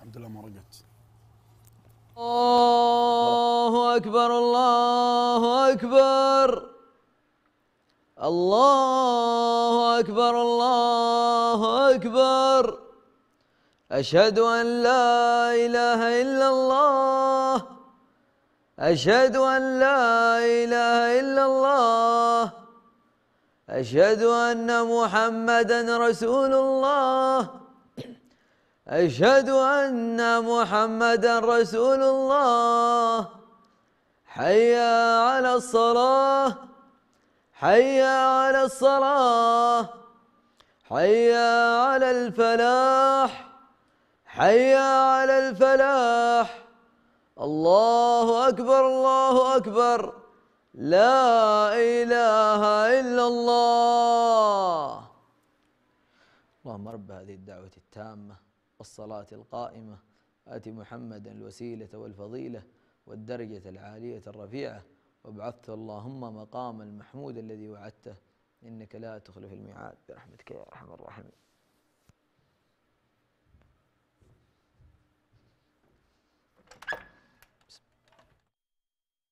الحمد لله ما رقت الله أكبر الله أكبر الله أكبر الله أكبر أشهد أن لا إله إلا الله أشهد أن لا إله إلا الله أشهد أن محمدا رسول الله أشهد أن محمدا رسول الله حي على الصلاة حي على الصلاة حي على الفلاح حي على الفلاح الله أكبر الله أكبر لا إله إلا الله اللهم رب هذه الدعوة التامة والصلاة القائمة آت محمدا الوسيلة والفضيلة والدرجة العالية الرفيعة وابعثت اللهم مقام المحمود الذي وعدته إنك لا تخلف الميعاد برحمتك يا أرحم الراحمين